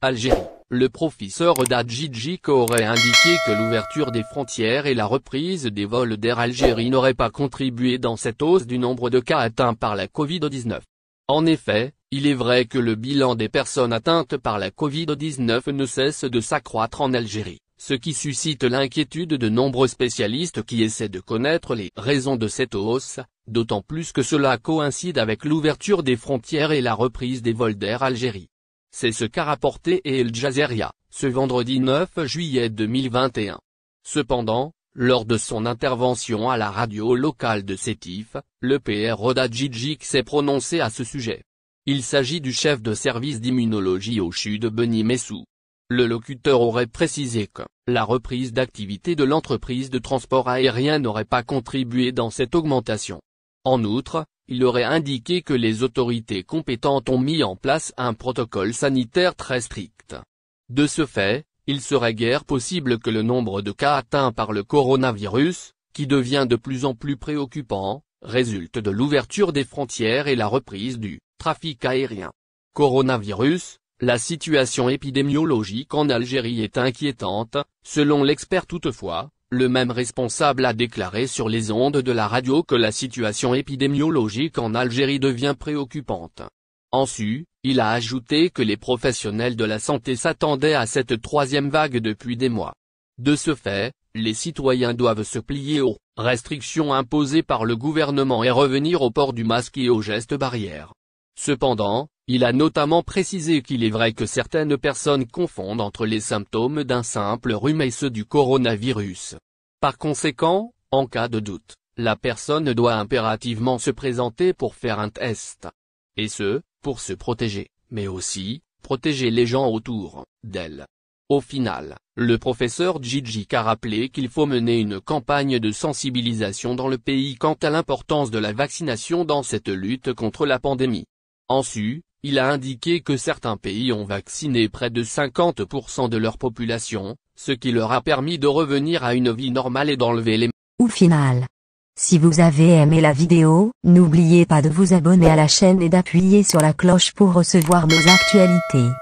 Algérie. Le professeur Dadjidjik aurait indiqué que l'ouverture des frontières et la reprise des vols d'Air Algérie n'auraient pas contribué dans cette hausse du nombre de cas atteints par la Covid-19. En effet, il est vrai que le bilan des personnes atteintes par la Covid-19 ne cesse de s'accroître en Algérie, ce qui suscite l'inquiétude de nombreux spécialistes qui essaient de connaître les raisons de cette hausse, d'autant plus que cela coïncide avec l'ouverture des frontières et la reprise des vols d'Air Algérie. C'est ce qu'a rapporté El Jazeria ce vendredi 9 juillet 2021. Cependant, lors de son intervention à la radio locale de Sétif, le PR Odadjidjik s'est prononcé à ce sujet. Il s'agit du chef de service d'immunologie au CHU de Beni Messou. Le locuteur aurait précisé que la reprise d'activité de l'entreprise de transport aérien n'aurait pas contribué dans cette augmentation. En outre, il aurait indiqué que les autorités compétentes ont mis en place un protocole sanitaire très strict. De ce fait, il serait guère possible que le nombre de cas atteints par le coronavirus, qui devient de plus en plus préoccupant, résulte de l'ouverture des frontières et la reprise du trafic aérien. Coronavirus, la situation épidémiologique en Algérie est inquiétante, selon l'expert toutefois, le même responsable a déclaré sur les ondes de la radio que la situation épidémiologique en Algérie devient préoccupante. Ensuite, il a ajouté que les professionnels de la santé s'attendaient à cette troisième vague depuis des mois. De ce fait, les citoyens doivent se plier aux restrictions imposées par le gouvernement et revenir au port du masque et aux gestes barrières. Cependant, il a notamment précisé qu'il est vrai que certaines personnes confondent entre les symptômes d'un simple rhume et ceux du coronavirus. Par conséquent, en cas de doute, la personne doit impérativement se présenter pour faire un test. Et ce, pour se protéger, mais aussi, protéger les gens autour d'elle. Au final, le professeur Djidjik a rappelé qu'il faut mener une campagne de sensibilisation dans le pays quant à l'importance de la vaccination dans cette lutte contre la pandémie. Ensuite, il a indiqué que certains pays ont vacciné près de 50% de leur population, ce qui leur a permis de revenir à une vie normale et d'enlever les Au final. Si vous avez aimé la vidéo, n'oubliez pas de vous abonner à la chaîne et d'appuyer sur la cloche pour recevoir nos actualités.